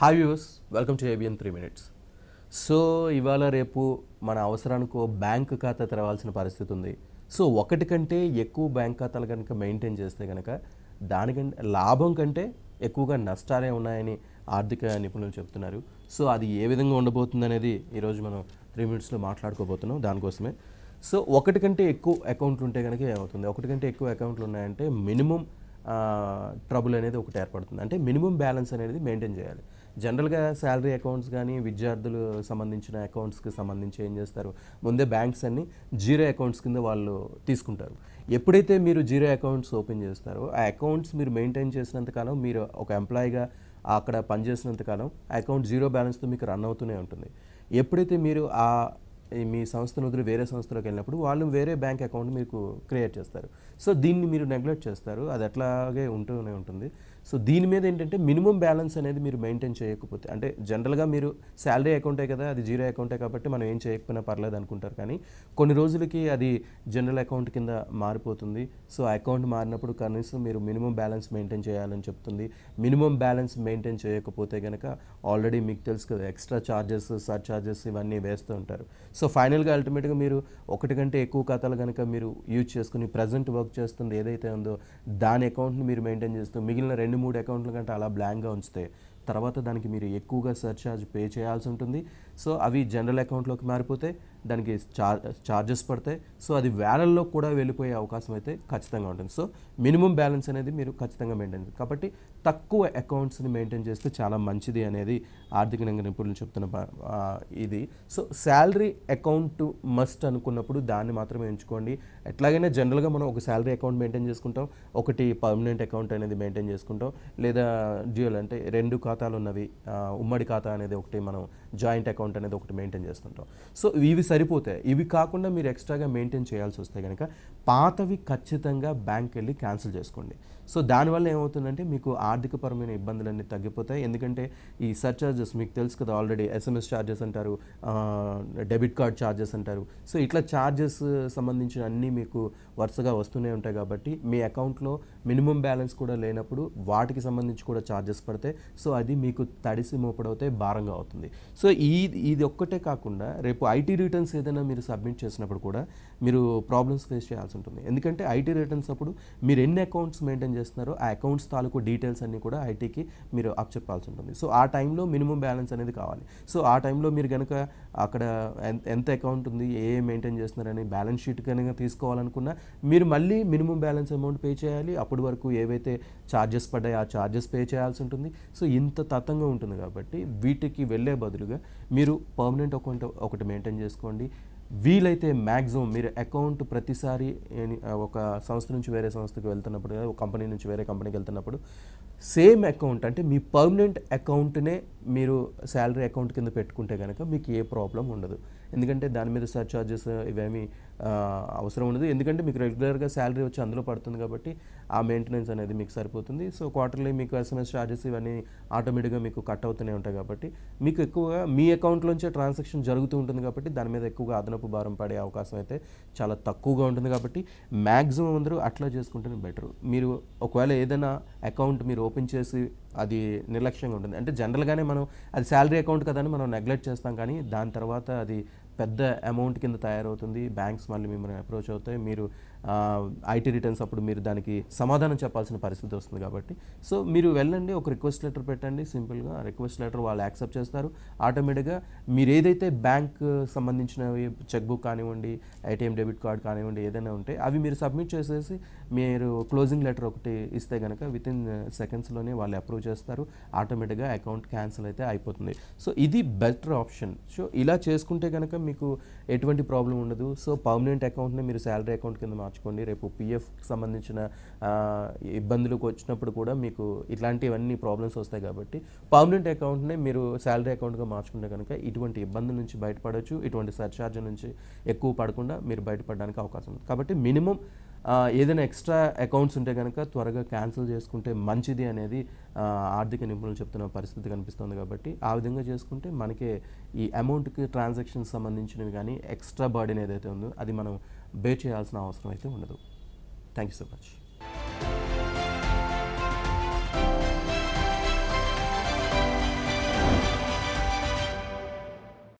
hi views welcome to ABN three minutes so ఇవాళ రేపు మన అవసరానికో బ్యాంక్ ఖాతా తెరవాల్సిన పరిస్థితి ఉంది సో ఒకటి కంటే ఎక్కువ బ్యాంక్ ఖాతాలు కనుక మెయింటైన్ చేస్తే కనుక దానికంటే లాభం కంటే ఎక్కువగా నష్టాలే ఉన్నాయని ఆర్థిక నిపుణులు చెప్తున్నారు సో అది ఏ విధంగా ఉండబోతుంది అనేది ఈరోజు మనం త్రీ మినిట్స్లో మాట్లాడుకోబోతున్నాం దానికోసమే సో ఒకటి కంటే ఎక్కువ అకౌంట్లు ఉంటే కనుక ఏమవుతుంది ఒకటి కంటే ఎక్కువ అకౌంట్లు ఉన్నాయంటే మినిమం ట్రబుల్ అనేది ఒకటి ఏర్పడుతుంది అంటే మినిమం బ్యాలెన్స్ అనేది మెయింటైన్ చేయాలి జనరల్గా శాలరీ అకౌంట్స్ కానీ విద్యార్థులు సంబంధించిన అకౌంట్స్కి సంబంధించి ఏం చేస్తారు ముందే బ్యాంక్స్ అన్ని జీరో అకౌంట్స్ కింద వాళ్ళు తీసుకుంటారు ఎప్పుడైతే మీరు జీరో అకౌంట్స్ ఓపెన్ చేస్తారో ఆ అకౌంట్స్ మీరు మెయింటైన్ చేసినంతకాలం మీరు ఒక ఎంప్లాయీగా అక్కడ పనిచేసినంతకాలం అకౌంట్ జీరో బ్యాలెన్స్తో మీకు రన్ అవుతూనే ఉంటుంది ఎప్పుడైతే మీరు ఆ మీ సంస్థను వదిలి వేరే సంస్థలోకి వెళ్ళినప్పుడు వాళ్ళు వేరే బ్యాంక్ అకౌంట్ మీకు క్రియేట్ చేస్తారు సో దీన్ని మీరు నెగ్లెక్ట్ చేస్తారు అది అట్లాగే ఉంటూనే ఉంటుంది సో దీని మీద ఏంటంటే మినిమం బ్యాలెన్స్ అనేది మీరు మెయింటైన్ చేయకపోతే అంటే జనరల్గా మీరు శాలరీ అకౌంటే కదా అది జీరో అకౌంటే కాబట్టి మనం ఏం చేయకపోయినా పర్లేదు అనుకుంటారు కానీ కొన్ని రోజులకి అది జనరల్ అకౌంట్ కింద మారిపోతుంది సో అకౌంట్ మారినప్పుడు కనీసం మీరు మినిమం బ్యాలెన్స్ మెయింటైన్ చేయాలని చెప్తుంది మినిమం బ్యాలెన్స్ మెయింటైన్ చేయకపోతే కనుక ఆల్రెడీ మీకు తెలుసు కదా ఎక్స్ట్రా ఛార్జెస్ సర్ ఛార్జెస్ ఇవన్నీ వేస్తూ ఉంటారు సో ఫైనల్గా అల్టిమేట్గా మీరు ఒకటి కంటే ఎక్కువ ఖాతాలు కనుక మీరు యూజ్ చేసుకుని ప్రజెంట్ వర్క్ చేస్తుంది ఏదైతే ఉందో దాని అకౌంట్ని మీరు మెయింటైన్ చేస్తూ మిగిలిన రెండు మూడు అకౌంట్ల కంటే అలా బ్లాంక్గా ఉంచితే తర్వాత దానికి మీరు ఎక్కువగా సర్చార్జ్ పే చేయాల్సి ఉంటుంది సో అవి జనరల్ అకౌంట్లోకి మారిపోతే దానికి ఛార్జెస్ పడతాయి సో అది వేలల్లో కూడా వెళ్ళిపోయే అవకాశం అయితే ఖచ్చితంగా ఉంటుంది సో మినిమం బ్యాలెన్స్ అనేది మీరు ఖచ్చితంగా మెయింటైన్ కాబట్టి తక్కువ అకౌంట్స్ని మెయింటైన్ చేస్తే చాలా మంచిది అనేది ఆర్థిక రంగ నిపుణులు చెప్తున్న ఇది సో శాలరీ అకౌంట్ మస్ట్ అనుకున్నప్పుడు దాన్ని మాత్రమే ఎంచుకోండి ఎట్లాగైనా జనరల్గా మనం ఒక శాలరీ అకౌంట్ మెయింటైన్ చేసుకుంటాం ఒకటి పర్మనెంట్ అకౌంట్ అనేది మెయింటైన్ చేసుకుంటాం లేదా డ్యూయల్ అంటే రెండు ఖాతాలు ఖాతాలు ఉన్నవి ఉమ్మడి ఖాతా అనేది ఒకటి మనం జాయింట్ అకౌంట్ అనేది ఒకటి మెయింటైన్ చేస్తుంటాం సో ఇవి సరిపోతాయి ఇవి కాకుండా మీరు ఎక్స్ట్రాగా మెయింటైన్ చేయాల్సి వస్తే కనుక పాతవి ఖచ్చితంగా బ్యాంక్ వెళ్ళి క్యాన్సిల్ చేసుకోండి సో దానివల్ల ఏమవుతుందంటే మీకు ఆర్థికపరమైన ఇబ్బందులన్నీ తగ్గిపోతాయి ఎందుకంటే ఈ సర్ ఛార్జెస్ మీకు తెలుసు కదా ఆల్రెడీ ఎస్ఎంఎస్ ఛార్జెస్ అంటారు డెబిట్ కార్డ్ ఛార్జెస్ అంటారు సో ఇట్లా ఛార్జెస్ సంబంధించిన అన్నీ మీకు వరుసగా వస్తూనే ఉంటాయి కాబట్టి మీ అకౌంట్లో మినిమం బ్యాలెన్స్ కూడా లేనప్పుడు వాటికి సంబంధించి కూడా ఛార్జెస్ పడతాయి సో అది మీకు తడిసి మోపడవుతే భారంగా అవుతుంది సో ఈ ఇది ఒక్కటే కాకుండా రేపు ఐటీ రిటర్న్స్ ఏదైనా మీరు సబ్మిట్ చేసినప్పుడు కూడా మీరు ప్రాబ్లమ్స్ ఫేస్ చేయాల్సి ఉంటుంది ఎందుకంటే ఐటీ రిటర్న్స్ అప్పుడు మీరు ఎన్ని అకౌంట్స్ మెయింటైన్ చేస్తున్నారో ఆ అకౌంట్స్ తాలూకు డీటెయిల్స్ అన్నీ కూడా ఐటీకి మీరు అప్ చెప్పాల్సి ఉంటుంది సో ఆ టైంలో మినిమం బ్యాలెన్స్ అనేది కావాలి సో ఆ టైంలో మీరు కనుక అక్కడ ఎంత అకౌంట్ ఉంది ఏ మెయింటైన్ చేస్తున్నారని బ్యాలెన్స్ షీట్ కనుక తీసుకోవాలనుకున్నా మీరు మళ్ళీ మినిమం బ్యాలెన్స్ అమౌంట్ పే చేయాలి అప్పుడు ఇప్పటి వరకు ఏవైతే ఛార్జెస్ పడ్డాయో ఆ ఛార్జెస్ పే చేయాల్సి ఉంటుంది సో ఇంత తతంగా ఉంటుంది కాబట్టి వీటికి వెళ్ళే బదులుగా మీరు పర్మనెంట్ అకౌంట్ ఒకటి మెయింటైన్ చేసుకోండి వీలైతే మ్యాక్సిమం మీరు అకౌంట్ ప్రతిసారి ఒక సంస్థ నుంచి వేరే సంస్థకి వెళ్తున్నప్పుడు ఒక కంపెనీ నుంచి వేరే కంపెనీకి వెళ్తున్నప్పుడు సేమ్ అకౌంట్ అంటే మీ పర్మనెంట్ అకౌంట్నే మీరు శాలరీ అకౌంట్ కింద పెట్టుకుంటే కనుక మీకు ఏ ప్రాబ్లం ఉండదు ఎందుకంటే దాని మీద సర్ చార్జెస్ ఇవేమీ అవసరం ఉండదు ఎందుకంటే మీకు రెగ్యులర్గా శాలరీ వచ్చి అందులో పడుతుంది కాబట్టి ఆ మెయింటెనెన్స్ అనేది మీకు సరిపోతుంది సో క్వార్టర్లీ మీకు ఎస్ఎంఎస్ ఛార్జెస్ ఇవన్నీ ఆటోమేటిక్గా మీకు కట్ అవుతూనే ఉంటాయి కాబట్టి మీకు ఎక్కువగా మీ అకౌంట్లోంచే ట్రాన్సాక్షన్ జరుగుతూ ఉంటుంది కాబట్టి దాని మీద ఎక్కువగా అదన అదనపు భారం పడే అవకాశం అయితే చాలా తక్కువగా ఉంటుంది కాబట్టి మ్యాక్సిమం అందరూ అట్లా చేసుకుంటేనే బెటర్ మీరు ఒకవేళ ఏదైనా అకౌంట్ మీరు ఓపెన్ చేసి అది నిర్లక్ష్యంగా ఉంటుంది అంటే జనరల్గానే మనం అది శాలరీ అకౌంట్ కదని మనం నెగ్లెక్ట్ చేస్తాం కానీ దాని తర్వాత అది పెద్ద అమౌంట్ కింద తయారవుతుంది బ్యాంక్స్ మళ్ళీ మిమ్మల్ని అప్రోచ్ అవుతాయి మీరు ఐటీ రిటర్న్స్ అప్పుడు మీరు దానికి సమాధానం చెప్పాల్సిన పరిస్థితి వస్తుంది కాబట్టి సో మీరు వెళ్ళండి ఒక రిక్వెస్ట్ లెటర్ పెట్టండి సింపుల్గా రిక్వెస్ట్ లెటర్ వాళ్ళు యాక్సెప్ట్ చేస్తారు ఆటోమేటిక్గా మీరు ఏదైతే బ్యాంక్ సంబంధించినవి చెక్ బుక్ కానివ్వండి ఏటీఎం డెబిట్ కార్డ్ కానివ్వండి ఏదైనా ఉంటే అవి మీరు సబ్మిట్ చేసేసి మీరు క్లోజింగ్ లెటర్ ఒకటి ఇస్తే కనుక విత్ ఇన్ సెకండ్స్లోనే వాళ్ళు అప్రూవ్ చేస్తారు ఆటోమేటిక్గా అకౌంట్ క్యాన్సిల్ అయితే అయిపోతుంది సో ఇది బెటర్ ఆప్షన్ సో ఇలా చేసుకుంటే కనుక మీకు ఎటువంటి ప్రాబ్లం ఉండదు సో పర్మనెంట్ అకౌంట్ని మీరు శాలరీ అకౌంట్ కింద మార్చుకోండి రేపు పిఎఫ్కి సంబంధించిన ఇబ్బందులకు వచ్చినప్పుడు కూడా మీకు ఇట్లాంటివన్నీ ప్రాబ్లమ్స్ వస్తాయి కాబట్టి పర్మనెంట్ అకౌంట్ని మీరు శాలరీ అకౌంట్గా మార్చుకుంటే కనుక ఇటువంటి ఇబ్బంది నుంచి బయటపడవచ్చు ఇటువంటి సర్ఛార్జ్ నుంచి ఎక్కువ పడకుండా మీరు బయటపడడానికి అవకాశం ఉంది కాబట్టి మినిమం ఏదైనా ఎక్స్ట్రా అకౌంట్స్ ఉంటే కనుక త్వరగా క్యాన్సిల్ చేసుకుంటే మంచిది అనేది ఆర్థిక నిపుణులు చెప్తున్న పరిస్థితి కనిపిస్తుంది కాబట్టి ఆ విధంగా చేసుకుంటే మనకే ఈ అమౌంట్కి ట్రాన్సాక్షన్ సంబంధించినవి కానీ ఎక్స్ట్రా బర్డెన్ ఏదైతే ఉందో అది మనం బేర్ చేయాల్సిన అవసరం అయితే ఉండదు థ్యాంక్ యూ సో మచ్